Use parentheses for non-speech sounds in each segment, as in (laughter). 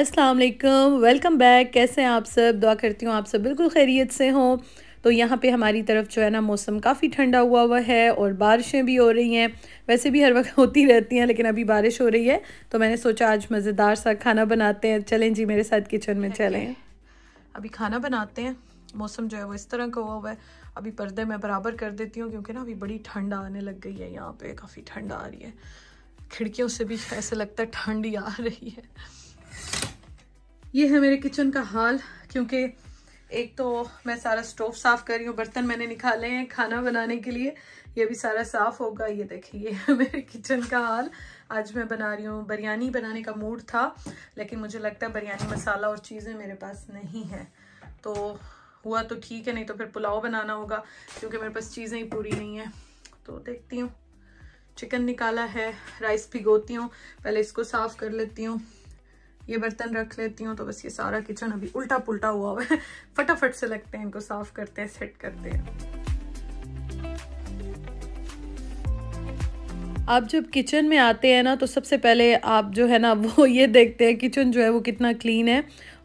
अस्सलाम वालेकुम welcome back कैसे हैं आप सब दुआ करती हूँ आप सब बिल्कुल खैरियत से हों तो यहाँ पे हमारी तरफ जो है ना मौसम काफ़ी ठंडा हुआ हुआ है और बारिशें भी हो रही हैं वैसे भी हर वक्त होती रहती हैं लेकिन अभी बारिश हो रही है तो मैंने सोचा आज मज़ेदार सा खाना बनाते हैं चलें जी मेरे साथ किचन में चलें अभी खाना बनाते हैं मौसम जो है वो इस तरह का हुआ हुआ है अभी पर्दे मैं बराबर कर देती हूँ क्योंकि ना अभी बड़ी ठंड आने लग गई है यहाँ पे काफ़ी ठंड आ रही है खिड़कियों से भी ऐसे लगता है ठंड ही आ रही है ये है मेरे किचन का हाल क्योंकि एक तो मैं सारा स्टोव साफ कर रही हूँ बर्तन मैंने निकाले हैं खाना बनाने के लिए ये भी सारा साफ होगा ये देखिए ये है मेरे किचन का हाल आज मैं बना रही हूँ बिरयानी बनाने का मूड था लेकिन मुझे लगता है बिरयानी मसाला और चीज़ें मेरे पास नहीं है तो हुआ तो ठीक है नहीं तो फिर पुलाव बनाना होगा क्योंकि मेरे पास चीज़ें ही पूरी नहीं है तो देखती हूँ चिकन निकाला है राइस भिगोती हूँ पहले इसको साफ़ कर लेती हूँ ये बर्तन रख लेती हूँ तो बस ये सारा किचन अभी उल्टा पुल्टा हुआ हुआ है (laughs) फटाफट से लगते हैं इनको साफ करते हैं सेट करते हैं आप जब किचन में आते हैं ना तो सबसे पहले आप जो है ना (laughs) वो ये देखते हैं किचन जो है वो कितना क्लीन है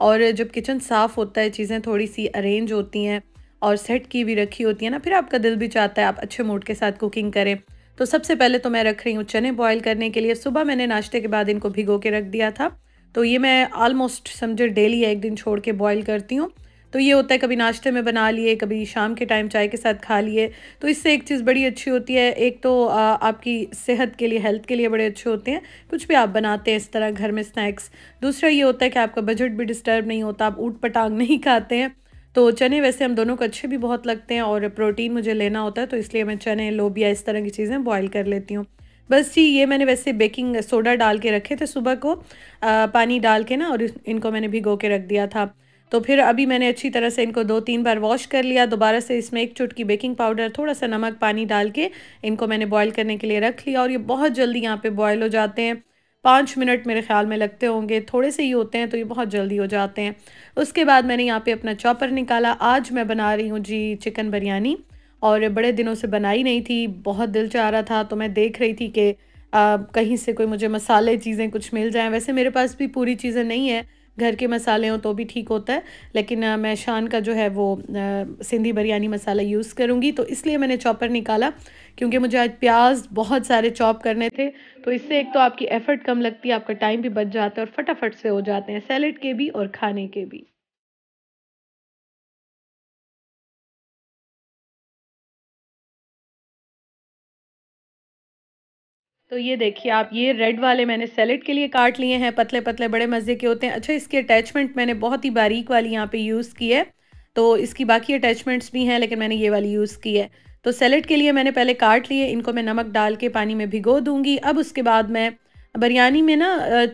और जब किचन साफ़ होता है चीज़ें थोड़ी सी अरेंज होती हैं और सेट की भी रखी होती है ना फिर आपका दिल भी चाहता है आप अच्छे मूड के साथ कुकिंग करें तो सबसे पहले तो मैं रख रही हूँ चने बॉयल करने के लिए सुबह मैंने नाश्ते के बाद इनको भिगो के रख दिया था तो ये मैं ऑलमोस्ट समझे डेली एक दिन छोड़ के बॉयल करती हूँ तो ये होता है कभी नाश्ते में बना लिए कभी शाम के टाइम चाय के साथ खा लिए तो इससे एक चीज़ बड़ी अच्छी होती है एक तो आ, आपकी सेहत के लिए हेल्थ के लिए बड़े अच्छे होते हैं कुछ भी आप बनाते हैं इस तरह घर में स्नैक्स दूसरा ये होता है कि आपका बजट भी डिस्टर्ब नहीं होता आप ऊट पटांग (laughs) नहीं खाते हैं तो चने वैसे हम दोनों को अच्छे भी बहुत लगते हैं और प्रोटीन मुझे लेना होता है तो इसलिए मैं चने लोबिया इस तरह की चीज़ें बॉयल कर लेती हूँ बस जी ये मैंने वैसे बेकिंग सोडा डाल के रखे थे सुबह को आ, पानी डाल के ना और इनको मैंने भिगो के रख दिया था तो फिर अभी मैंने अच्छी तरह से इनको दो तीन बार वॉश कर लिया दोबारा से इसमें एक चुटकी बेकिंग पाउडर थोड़ा सा नमक पानी डाल के इनको मैंने बॉयल करने के लिए रख लिया और ये बहुत जल्दी यहाँ पे बॉयल हो जाते हैं पाँच मिनट मेरे ख्याल में लगते होंगे थोड़े से ही होते हैं तो ये बहुत जल्दी हो जाते हैं उसके बाद मैंने यहाँ पर अपना चॉपर निकाला आज मैं बना रही हूँ जी चिकन बिरयानी और बड़े दिनों से बनाई नहीं थी बहुत दिल चाह रहा था तो मैं देख रही थी कि कहीं से कोई मुझे मसाले चीज़ें कुछ मिल जाएँ वैसे मेरे पास भी पूरी चीज़ें नहीं है घर के मसाले हों तो भी ठीक होता है लेकिन मैं शान का जो है वो सिंधी बिरयानी मसाला यूज़ करूँगी तो इसलिए मैंने चॉपर निकाला क्योंकि मुझे आज प्याज बहुत सारे चॉप करने थे तो इससे एक तो आपकी एफ़र्ट कम लगती है आपका टाइम भी बच जाता है और फटाफट से हो जाते हैं सैलड के भी और खाने के भी तो ये देखिए आप ये रेड वाले मैंने सेलेट के लिए काट लिए हैं पतले पतले बड़े मज़े के होते हैं अच्छा इसके अटैचमेंट मैंने बहुत ही बारीक वाली यहाँ पे यूज़ की है तो इसकी बाकी अटैचमेंट्स भी हैं लेकिन मैंने ये वाली यूज़ की है तो सेलेट के लिए मैंने पहले काट लिए इनको मैं नमक डाल के पानी में भिगो दूँगी अब उसके बाद मैं बिरयानी में ना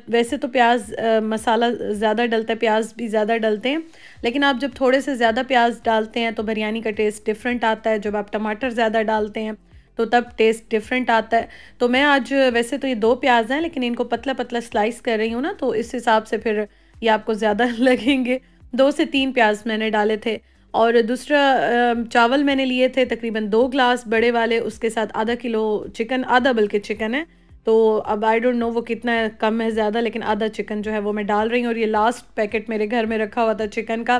वैसे तो प्याज मसाला ज़्यादा डलता है प्याज भी ज़्यादा डलते हैं लेकिन आप जब थोड़े से ज़्यादा प्याज डालते हैं तो बिरयानी का टेस्ट डिफरेंट आता है जब आप टमाटर ज़्यादा डालते हैं तो तब टेस्ट डिफरेंट आता है तो मैं आज वैसे तो ये दो प्याज हैं लेकिन इनको पतला पतला स्लाइस कर रही हूँ ना तो इस हिसाब से फिर ये आपको ज़्यादा (laughs) लगेंगे दो से तीन प्याज मैंने डाले थे और दूसरा चावल मैंने लिए थे तकरीबन दो ग्लास बड़े वाले उसके साथ आधा किलो चिकन आधा बल्कि चिकन है तो अब आई डोंट नो वो कितना है, कम है ज़्यादा लेकिन आधा चिकन जो है वो मैं डाल रही हूँ और ये लास्ट पैकेट मेरे घर में रखा हुआ था चिकन का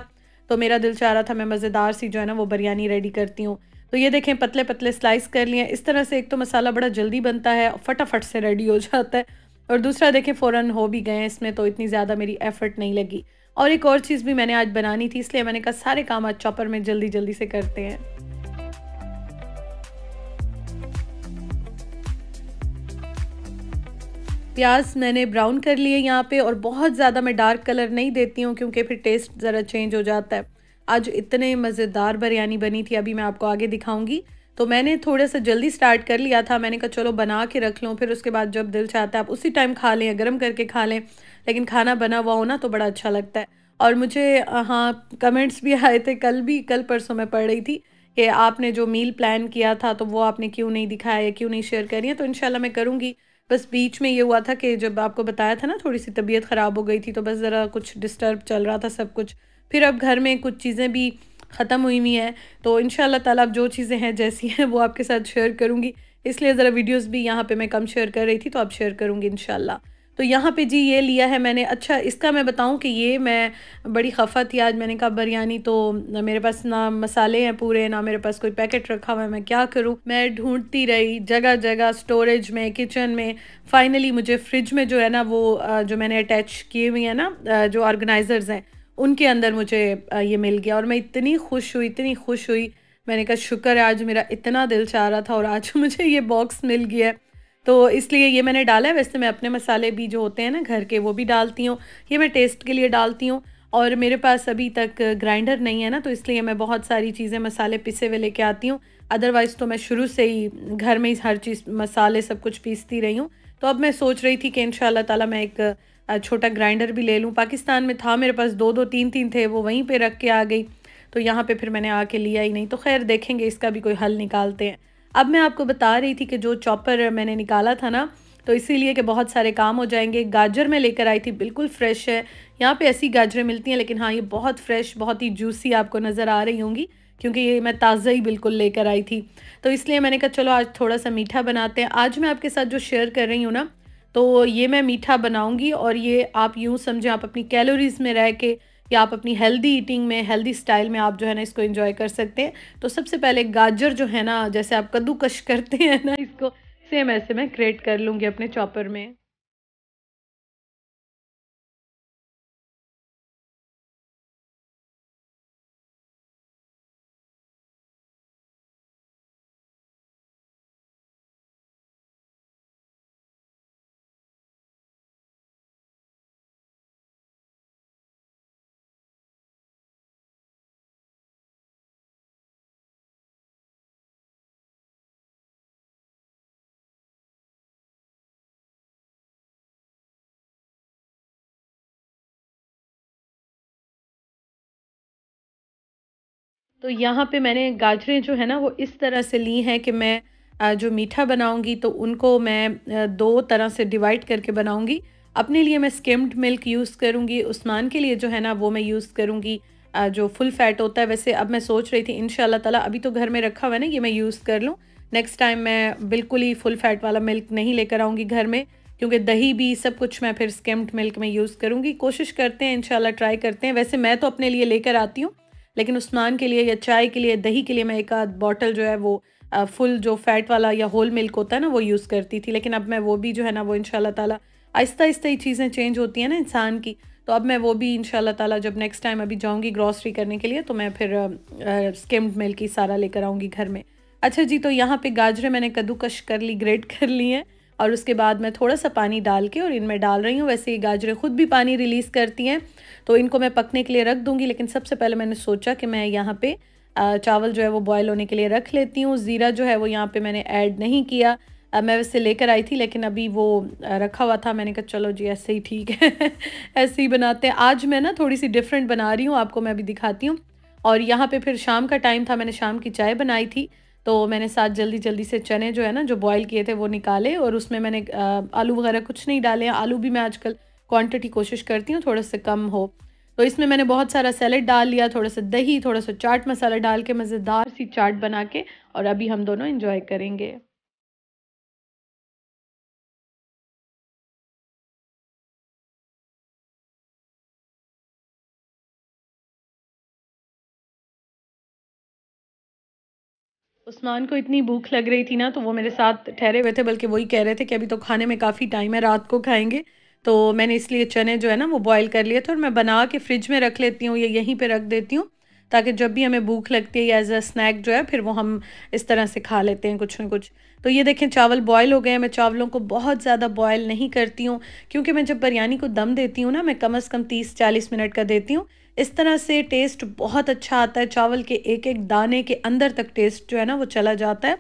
तो मेरा दिल चाह रहा था मैं मज़ेदार सी जो है ना वो बिरयानी रेडी करती हूँ तो ये देखें पतले पतले स्लाइस कर लिए इस तरह से एक तो मसाला बड़ा जल्दी बनता है फटाफट से रेडी हो जाता है और दूसरा देखें फौरन हो भी गए इसमें तो इतनी ज़्यादा मेरी एफ़र्ट नहीं लगी और एक और चीज़ भी मैंने आज बनानी थी इसलिए मैंने कहा सारे काम आज चॉपर में जल्दी जल्दी से करते हैं प्याज मैंने ब्राउन कर लिए यहाँ पे और बहुत ज़्यादा मैं डार्क कलर नहीं देती हूँ क्योंकि फिर टेस्ट ज़रा चेंज हो जाता है आज इतने मज़ेदार बिरयानी बनी थी अभी मैं आपको आगे दिखाऊंगी तो मैंने थोड़ा सा जल्दी स्टार्ट कर लिया था मैंने कहा चलो बना के रख लूँ फिर उसके बाद जब दिल चाहता है आप उसी टाइम खा लें गर्म करके खा लें लेकिन खाना बना हुआ हो ना तो बड़ा अच्छा लगता है और मुझे हाँ कमेंट्स भी आए थे कल भी कल परसों में पढ़ रही थी कि आपने जो मील प्लान किया था तो वो आपने क्यों नहीं दिखाया क्यों नहीं शेयर करी है तो इन मैं करूँगी बस बीच में ये हुआ था कि जब आपको बताया था ना थोड़ी सी तबीयत ख़राब हो गई थी तो बस ज़रा कुछ डिस्टर्ब चल रहा था सब कुछ फिर अब घर में कुछ चीज़ें भी ख़त्म हुई हुई हैं तो इन ताला अब जो चीज़ें हैं जैसी हैं वो आपके साथ शेयर करूँगी इसलिए ज़रा वीडियोस भी यहाँ पे मैं कम शेयर कर रही थी तो अब शेयर करूँगी इन तो यहाँ पे जी ये लिया है मैंने अच्छा इसका मैं बताऊँ कि ये मैं बड़ी खफा थी आज मैंने कहा बिरयानी तो मेरे पास ना मसाले हैं पूरे ना मेरे पास कोई पैकेट रखा हुआ है मैं क्या करूँ मैं ढूंढती रही जगह जगह स्टोरेज में किचन में फ़ाइनली मुझे फ्रिज में जो है ना वो जो मैंने अटैच किए हुए हैं ना जो ऑर्गेनाइज़र्स हैं उनके अंदर मुझे ये मिल गया और मैं इतनी खुश हुई इतनी खुश हुई मैंने कहा शुक्र है आज मेरा इतना दिल चाह रहा था और आज (laughs) मुझे ये बॉक्स मिल गया है तो इसलिए ये मैंने डाला है वैसे मैं अपने मसाले भी जो होते हैं ना घर के वो भी डालती हूँ ये मैं टेस्ट के लिए डालती हूँ और मेरे पास अभी तक ग्राइंडर नहीं है ना तो इसलिए मैं बहुत सारी चीज़ें मसाले पिसे हुए लेके आती हूँ अदरवाइज़ तो मैं शुरू से ही घर में ही हर चीज़ मसाले सब कुछ पीसती रही हूँ तो अब मैं सोच रही थी कि इन ताला मैं एक छोटा ग्राइंडर भी ले लूँ पाकिस्तान में था मेरे पास दो दो तीन तीन थे वो वहीं पे रख के आ गई तो यहाँ पे फिर मैंने आके लिया ही नहीं तो खैर देखेंगे इसका भी कोई हल निकालते हैं अब मैं आपको बता रही थी कि जो चॉपर मैंने निकाला था ना तो इसीलिए कि बहुत सारे काम हो जाएंगे गाजर मैं लेकर आई थी बिल्कुल फ्रेश है यहाँ पे ऐसी गाजरें मिलती हैं लेकिन हाँ ये बहुत फ्रेश बहुत ही जूसी आपको नज़र आ रही होंगी क्योंकि ये मैं ताज़ा ही बिल्कुल लेकर आई थी तो इसलिए मैंने कहा चलो आज थोड़ा सा मीठा बनाते हैं आज मैं आपके साथ जो शेयर कर रही हूँ ना तो ये मैं मीठा बनाऊंगी और ये आप यूँ समझें आप अपनी कैलोरीज़ में रह के या आप अपनी हेल्दी ईटिंग में हेल्दी स्टाइल में आप जो है ना इसको इन्जॉय कर सकते हैं तो सबसे पहले गाजर जो है ना जैसे आप कद्दूकश (laughs) करते हैं ना इसको सेम ऐसे मैं क्रिएट कर लूँगी अपने चॉपर में तो यहाँ पे मैंने गाजरें जो है ना वो इस तरह से ली हैं कि मैं जो मीठा बनाऊँगी तो उनको मैं दो तरह से डिवाइड करके बनाऊँगी अपने लिए मैं स्किम्ड मिल्क यूज़ करूँगी उस्मान के लिए जो है ना वो मैं यूज़ करूँगी जो फुल फैट होता है वैसे अब मैं सोच रही थी इन ताला अभी तो घर में रखा हुआ है ना ये मैं यूज़ कर लूँ नेक्स्ट टाइम मैं बिल्कुल ही फुल फैट वाला मिल्क नहीं लेकर आऊँगी घर में क्योंकि दही भी सब कुछ मैं फिर स्किम्ड मिल्क में यूज़ करूँगी कोशिश करते हैं इन ट्राई करते हैं वैसे मैं तो अपने लिए लेकर आती हूँ लेकिन उस्मान के लिए या चाय के लिए दही के लिए मैं एक आध बॉटल जो है वो फुल जो फैट वाला या होल मिल्क होता है ना वो यूज़ करती थी लेकिन अब मैं वो भी जो है ना वो इन ताला आहिस्ता आहिस्ता ही चीज़ें चेंज होती हैं ना इंसान की तो अब मैं वो भी इन ताला जब नेक्स्ट टाइम अभी जाऊँगी ग्रॉसरी करने के लिए तो मैं फिर स्किम्ड मिल्क ही सारा लेकर आऊँगी घर में अच्छा जी तो यहाँ पे गाजरें मैंने कद्दूकश कर ली ग्रेट (laughs) कर ली हैं और उसके बाद मैं थोड़ा सा पानी डाल के और इनमें डाल रही हूँ वैसे ये गाजरें ख़ुद भी पानी रिलीज़ करती हैं तो इनको मैं पकने के लिए रख दूँगी लेकिन सबसे पहले मैंने सोचा कि मैं यहाँ पर चावल जो है वो बॉयल होने के लिए रख लेती हूँ ज़ीरा जो है वो यहाँ पर मैंने ऐड नहीं किया मैं वैसे लेकर आई थी लेकिन अभी वो रखा हुआ था मैंने कहा चलो जी ऐसे ही ठीक है (laughs) ऐसे ही बनाते हैं आज मैं ना थोड़ी सी डिफरेंट बना रही हूँ आपको मैं अभी दिखाती हूँ और यहाँ पे फिर शाम का टाइम था मैंने शाम की चाय बनाई थी तो मैंने साथ जल्दी जल्दी से चने जो है ना जो बॉईल किए थे वो निकाले और उसमें मैंने आलू वगैरह कुछ नहीं डाले आलू भी मैं आजकल क्वांटिटी कोशिश करती हूँ थोड़ा सा कम हो तो इसमें मैंने बहुत सारा सैलड डाल लिया थोड़ा सा दही थोड़ा सा चाट मसाला डाल के मज़ेदार सी चाट बना के और अभी हम दोनों इन्जॉय करेंगे उस्मान को इतनी भूख लग रही थी ना तो वो मेरे साथ ठहरे हुए थे बल्कि वही कह रहे थे कि अभी तो खाने में काफ़ी टाइम है रात को खाएंगे तो मैंने इसलिए चने जो है ना वो बॉईल कर लिए थे और मैं बना के फ्रिज में रख लेती हूँ या यहीं पर रख देती हूँ ताकि जब भी हमें भूख लगती है या एज अ स्नैक जो है फिर वो हम इस तरह से खा लेते हैं कुछ ना कुछ तो ये देखें चावल बॉयल हो गए हैं मैं चावलों को बहुत ज़्यादा बॉयल नहीं करती हूँ क्योंकि मैं जब बिरयानी को दम देती हूँ ना मैं कम अज़ कम तीस चालीस मिनट का देती हूँ इस तरह से टेस्ट बहुत अच्छा आता है चावल के एक एक दाने के अंदर तक टेस्ट जो है ना वो चला जाता है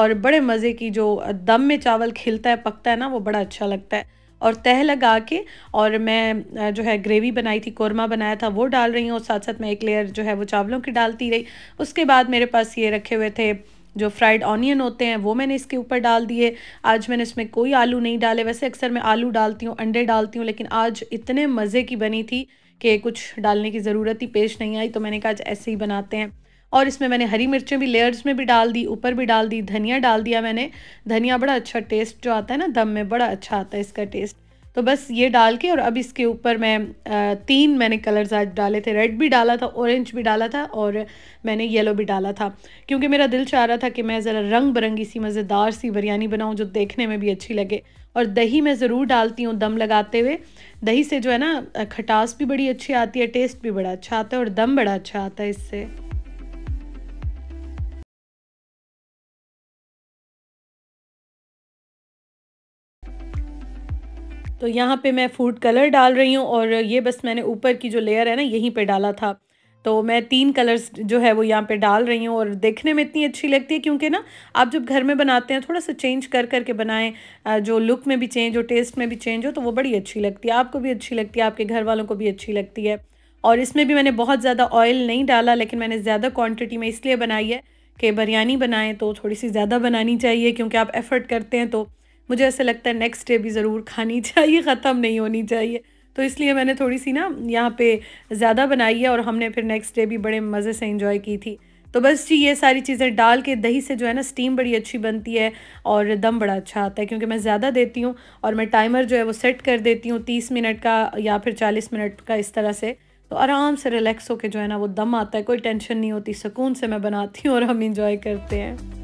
और बड़े मज़े की जो दम में चावल खिलता है पकता है ना वो बड़ा अच्छा लगता है और तह लगा के और मैं जो है ग्रेवी बनाई थी कोरमा बनाया था वो डाल रही हूँ और साथ साथ मैं एक लेयर जो है वो चावलों की डालती रही उसके बाद मेरे पास ये रखे हुए थे जो फ्राइड ऑनियन होते हैं वो मैंने इसके ऊपर डाल दिए आज मैंने इसमें कोई आलू नहीं डाले वैसे अक्सर मैं आलू डालती हूँ अंडे डालती हूँ लेकिन आज इतने मज़े की बनी थी कि कुछ डालने की ज़रूरत ही पेश नहीं आई तो मैंने कहा आज ऐसे ही बनाते हैं और इसमें मैंने हरी मिर्चें भी लेयर्स में भी डाल दी ऊपर भी डाल दी धनिया डाल दिया मैंने धनिया बड़ा अच्छा टेस्ट जो आता है ना दम में बड़ा अच्छा आता है इसका टेस्ट तो बस ये डाल के और अब इसके ऊपर मैं तीन मैंने कलर्स आज डाले थे रेड भी डाला था ऑरेंज भी डाला था और मैंने येलो भी डाला था क्योंकि मेरा दिल चाह रहा था कि मैं ज़रा रंग बिरंगी सी मज़ेदार सी बिरयानी बनाऊँ जो देखने में भी अच्छी लगे और दही मैं ज़रूर डालती हूँ दम लगाते हुए दही से जो है ना खटास भी बड़ी अच्छी आती है टेस्ट भी बड़ा अच्छा आता है और दम बड़ा अच्छा आता है इससे तो यहाँ पे मैं फूड कलर डाल रही हूँ और ये बस मैंने ऊपर की जो लेयर है ना यहीं पे डाला था तो मैं तीन कलर्स जो है वो यहाँ पे डाल रही हूँ और देखने में इतनी अच्छी लगती है क्योंकि ना आप जब घर में बनाते हैं थोड़ा सा चेंज कर कर के बनाएं जो लुक में भी चेंज हो टेस्ट में भी चेंज हो तो वो बड़ी अच्छी लगती है आपको भी अच्छी लगती है आपके घर वालों को भी अच्छी लगती है और इसमें भी मैंने बहुत ज़्यादा ऑयल नहीं डाला लेकिन मैंने ज़्यादा क्वान्टिटी में इसलिए बनाई है कि बिरयानी बनाएँ तो थोड़ी सी ज़्यादा बनानी चाहिए क्योंकि आप एफ़र्ट करते हैं तो मुझे ऐसे लगता है नेक्स्ट डे भी ज़रूर खानी (laughs) चाहिए ख़त्म नहीं होनी चाहिए तो इसलिए मैंने थोड़ी सी ना यहाँ पे ज़्यादा बनाई है और हमने फिर नेक्स्ट डे भी बड़े मज़े से इंजॉय की थी तो बस जी ये सारी चीज़ें डाल के दही से जो है ना स्टीम बड़ी अच्छी बनती है और दम बड़ा अच्छा आता है क्योंकि मैं ज़्यादा देती हूँ और मैं टाइमर जो है वो सेट कर देती हूँ तीस मिनट का या फिर चालीस मिनट का इस तरह से तो आराम से रिलैक्स होकर जो है ना वो दम आता है कोई टेंशन नहीं होती सुकून से मैं बनाती हूँ और हम इंजॉय करते हैं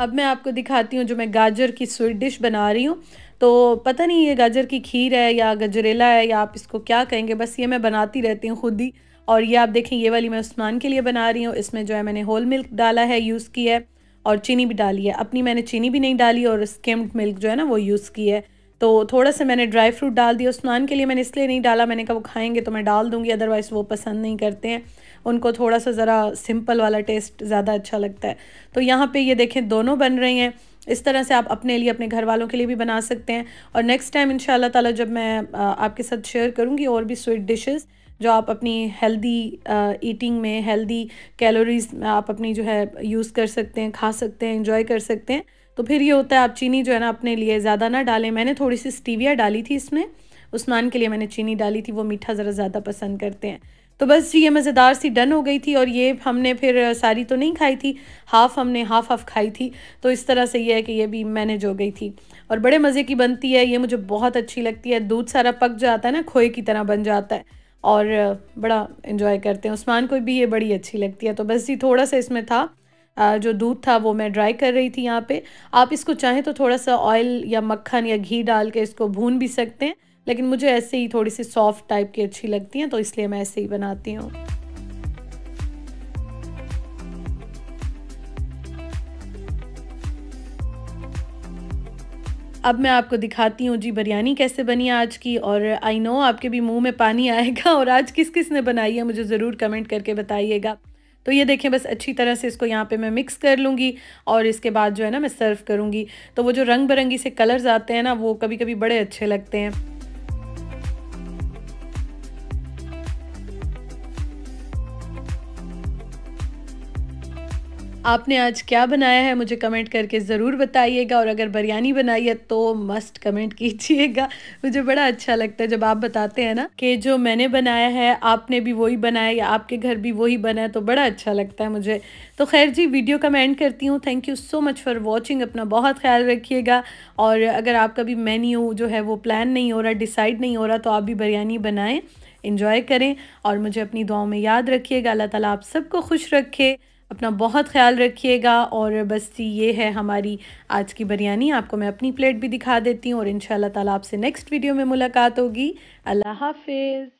अब मैं आपको दिखाती हूँ जो मैं गाजर की स्वीट डिश बना रही हूँ तो पता नहीं ये गाजर की खीर है या गजरेला है या आप इसको क्या कहेंगे बस ये मैं बनाती रहती हूँ खुद ही और ये आप देखें ये वाली मैं उस्मान के लिए बना रही हूँ इसमें जो है मैंने होल मिल्क डाला है यूज़ किया है और चीनी भी डाली है अपनी मैंने चीनी भी नहीं डाली और स्किम्ड मिल्क जो है ना वो यूज़ की है तो थोड़ा सा मैंने ड्राई फ्रूट डाल दिया उस्मान के लिए मैंने इसलिए नहीं डाला मैंने कहा वो खाएंगे तो मैं डाल दूँगी अदरवाइज़ वो पसंद नहीं करते हैं उनको थोड़ा सा ज़रा सिंपल वाला टेस्ट ज़्यादा अच्छा लगता है तो यहाँ पे ये देखें दोनों बन रही हैं इस तरह से आप अपने लिए अपने घर वालों के लिए भी बना सकते हैं और नेक्स्ट टाइम इन ताला जब मैं आपके साथ शेयर करूँगी और भी स्वीट डिशेज़ जो आप अपनी हेल्दी ईटिंग में हेल्दी कैलोरीज आप अपनी जो है यूज़ कर सकते हैं खा सकते हैं इंजॉय कर सकते हैं तो फिर ये होता है आप चीनी जो है ना अपने लिए ज़्यादा ना डालें मैंने थोड़ी सी स्टीविया डाली थी इसमें उस्मान के लिए मैंने चीनी डाली थी वो मीठा ज़रा ज़्यादा पसंद करते हैं तो बस ये मज़ेदार सी डन हो गई थी और ये हमने फिर सारी तो नहीं खाई थी हाफ़ हमने हाफ़ हाफ़ खाई थी तो इस तरह से ये है कि ये भी मैनेज हो गई थी और बड़े मज़े की बनती है ये मुझे बहुत अच्छी लगती है दूध सारा पक जाता है ना खोए की तरह बन जाता है और बड़ा इन्जॉय करते हैं उस्मान को भी ये बड़ी अच्छी लगती है तो बस जी थोड़ा सा इसमें था जो दूध था वो मैं ड्राई कर रही थी यहाँ पे आप इसको चाहें तो थोड़ा सा ऑयल या मक्खन या घी डाल के इसको भून भी सकते हैं लेकिन मुझे ऐसे ही थोड़ी सी सॉफ्ट टाइप की अच्छी लगती हैं तो इसलिए मैं ऐसे ही बनाती हूँ अब मैं आपको दिखाती हूँ जी बिरयानी कैसे बनी आज की और आई नो आपके भी मुंह में पानी आएगा और आज किस किस ने बनाई है मुझे ज़रूर कमेंट करके बताइएगा तो ये देखें बस अच्छी तरह से इसको यहाँ पे मैं मिक्स कर लूँगी और इसके बाद जो है ना मैं सर्व करूँगी तो वो जो रंग बिरंगी से कलर्स आते हैं ना वो कभी कभी बड़े अच्छे लगते हैं आपने आज क्या बनाया है मुझे कमेंट करके ज़रूर बताइएगा और अगर बिरयानी बनाई है तो मस्ट कमेंट कीजिएगा मुझे बड़ा अच्छा लगता है जब आप बताते हैं ना कि जो मैंने बनाया है आपने भी वही बनाया या आपके घर भी वही बना है तो बड़ा अच्छा लगता है मुझे तो खैर जी वीडियो का करती हूँ thank you so much for watching अपना बहुत ख्याल रखिएगा और अगर आपका भी मेन्यू जो है वो प्लान नहीं हो रहा डिसाइड नहीं हो रहा तो आप भी बिरयानी बनाएं इन्जॉय करें और मुझे अपनी दुआओं में याद रखिएगा अल्लाह ताला आप सबको खुश रखे अपना बहुत ख्याल रखिएगा और बस ये है हमारी आज की बिरयानी आपको मैं अपनी प्लेट भी दिखा देती हूँ और इन ताला आपसे नेक्स्ट वीडियो में मुलाकात होगी अल्लाह हाफिज़